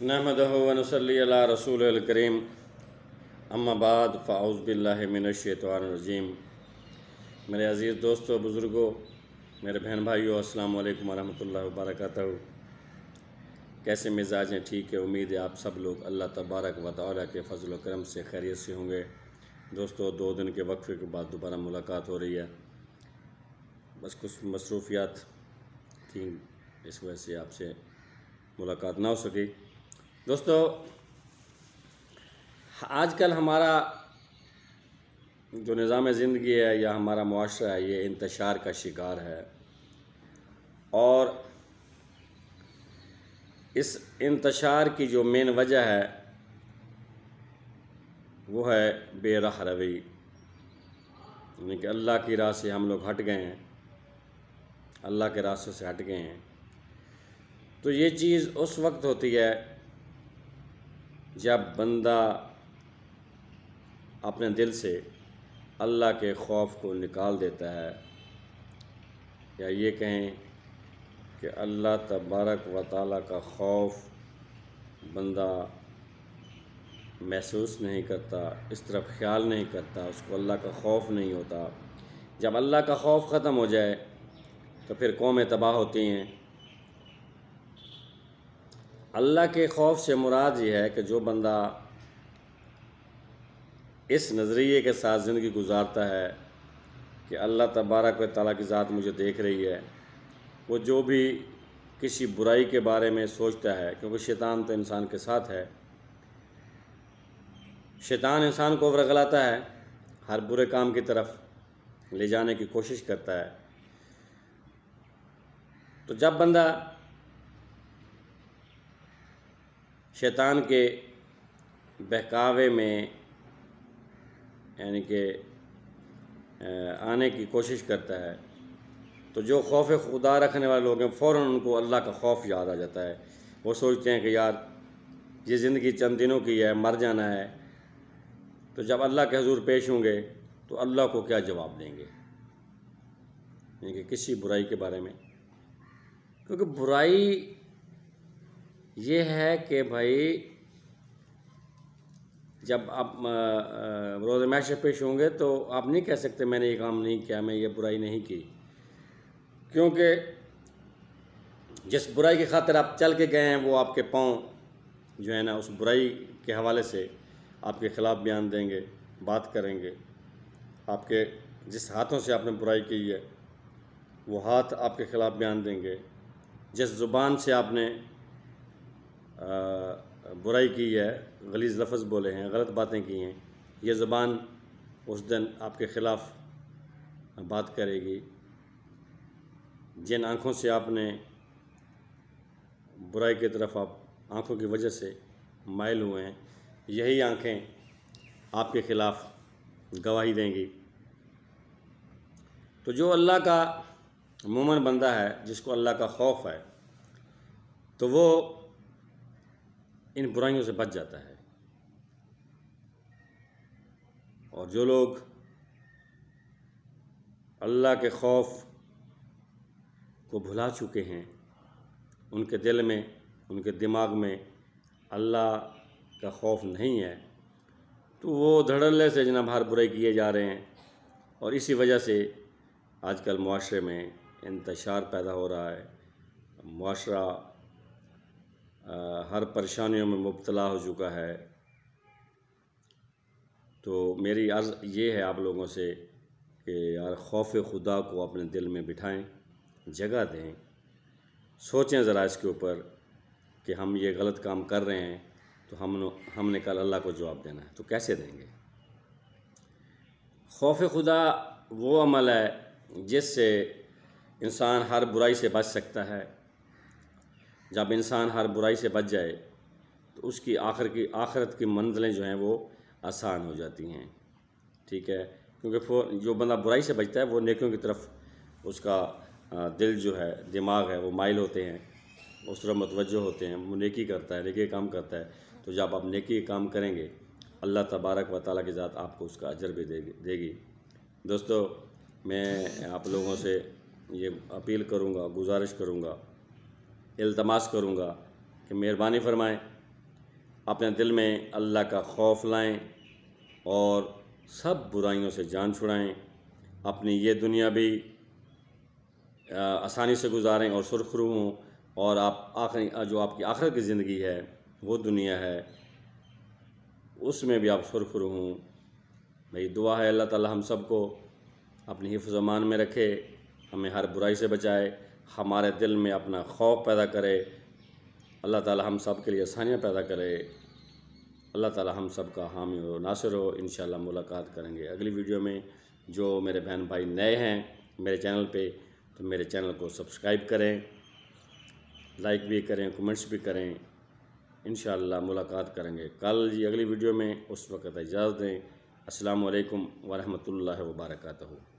सल रसूल करीम अम्माबाद फ़ाउज़ बिल्लामिनशैतवानरजीम मेरे अज़ीज़ दोस्तों बुज़ुर्गों मेरे बहन भाइयों अस्सलाम वालेकुम वरहमतुल्लाहि वबरकत कैसे मिजाज हैं ठीक है उम्मीद है आप सब लोग अल्लाह तबारक व के फजल करम से खैरियत से होंगे दोस्तों दो दिन के वक्फे के बाद दोबारा मुलाकात हो रही है बस कुछ मसरूफियात थी इस वजह से आपसे मुलाकात ना हो सकी दोस्तों आजकल हमारा जो निज़ाम ज़िंदगी है या हमारा मुआरा है ये इंतशार का शिकार है और इस इंतशार की जो मेन वजह है वो है बेरह रवी यानी कि अल्लाह की राह से हम लोग हट गए हैं अल्लाह के रास्तों से हट गए हैं तो ये चीज़ उस वक्त होती है जब बंदा अपने दिल से अल्लाह के खौफ को निकाल देता है या ये कहें कि अल्लाह तबारक व ताली का खौफ बंदा महसूस नहीं करता इस तरफ ख्याल नहीं करता उसको अल्लाह का खौफ नहीं होता जब अल्लाह का खौफ ख़त्म हो जाए तो फिर कौमें तबाह होती हैं अल्लाह के खौफ से मुराद ये है कि जो बंदा इस नज़रिए के साथ ज़िंदगी गुजारता है कि अल्लाह तबारक व की ज़ात मुझे देख रही है वो जो भी किसी बुराई के बारे में सोचता है क्योंकि शैतान तो इंसान के साथ है शैतान इंसान को रगलाता है हर बुरे काम की तरफ ले जाने की कोशिश करता है तो जब बंदा शैतान के बहकावे में यानी कि आने की कोशिश करता है तो जो खौफ खुदा रखने वाले लोग हैं फ़ौर उनको अल्लाह का खौफ याद आ जाता है वो सोचते हैं कि यार ये ज़िंदगी चंद दिनों की है मर जाना है तो जब अल्लाह के हजूर पेश होंगे तो अल्लाह को क्या जवाब देंगे यानी कि किसी बुराई के बारे में क्योंकि बुराई ये है कि भाई जब आप रोजमैश पेश होंगे तो आप नहीं कह सकते मैंने ये काम नहीं किया मैं ये बुराई नहीं की क्योंकि जिस बुराई की खातिर आप चल के गए हैं वो आपके पाँव जो है ना उस बुराई के हवाले से आपके ख़िलाफ़ बयान देंगे बात करेंगे आपके जिस हाथों से आपने बुराई की है वो हाथ आपके ख़िलाफ़ बयान देंगे जिस ज़ुबान से आपने बुराई की है गलीज लफ्ज़ बोले हैं गलत बातें की हैं ये ज़बान उस दिन आपके ख़िलाफ़ बात करेगी जिन आँखों से आपने बुराई की तरफ आप आँखों की वजह से मायल हुए हैं यही आँखें आपके ख़िलाफ़ गवाही देंगी तो जो अल्लाह का अमूमन बंदा है जिसको अल्लाह का खौफ है तो वो इन बुराइयों से बच जाता है और जो लोग अल्लाह के खौफ को भुला चुके हैं उनके दिल में उनके दिमाग में अल्लाह का खौफ नहीं है तो वो धड़ल्ले से जनाभार बुराई किए जा रहे हैं और इसी वजह से आजकल माशरे में इंतशार पैदा हो रहा है माशरा हर परेशानियों में मुबतला हो चुका है तो मेरी अर्ज़ ये है आप लोगों से कि यार खौफ खुदा को अपने दिल में बिठाएं जगह दें सोचें ज़रा इसके ऊपर कि हम ये गलत काम कर रहे हैं तो हम हमने कल अल्लाह को जवाब देना है तो कैसे देंगे खौफ खुदा वो अमल है जिससे इंसान हर बुराई से बच सकता है जब इंसान हर बुराई से बच जाए तो उसकी आखिर की आखिरत की मंजिलें जो हैं वो आसान हो जाती हैं ठीक है क्योंकि जो बंदा बुराई से बचता है वो नेकियों की तरफ उसका दिल जो है दिमाग है वो माइल होते हैं उस तरफ मतवजह होते हैं वो नेकी करता है नेकी काम करता है तो जब आप नेकी काम करेंगे अल्लाह तबारक व ताली के साथ आपको उसका अजर भी देगी देगी दोस्तों मैं आप लोगों से ये अपील करूँगा गुजारिश करूँगा इल्तमास करूँगा कि मेहरबानी फरमाएँ अपने दिल में अल्लाह का खौफ लाएँ और सब बुराइयों से जान छुड़ाएँ अपनी ये दुनिया भी आसानी से गुजारें और सुरखरू हों और आप आखिरी जो आपकी आखिर की ज़िंदगी है वो दुनिया है उसमें भी आप सुरखरू हों मेरी दुआ है अल्लाह ताला हम सबको अपनी हिफ्ज़ अमान में रखे हमें हर बुराई से बचाए हमारे दिल में अपना खौफ पैदा करे अल्लाह ताला हम सब के लिए आसानियाँ पैदा करे अल्लाह ताला हम सब का हामी हो नासिर हो इन मुलाकात करेंगे अगली वीडियो में जो मेरे बहन भाई नए हैं मेरे चैनल पे तो मेरे चैनल को सब्सक्राइब करें लाइक भी करें कमेंट्स भी करें इन मुलाकात करेंगे कल जी अगली वीडियो में उस वक्त इजाज़त दें असलकम वरहमल वर्का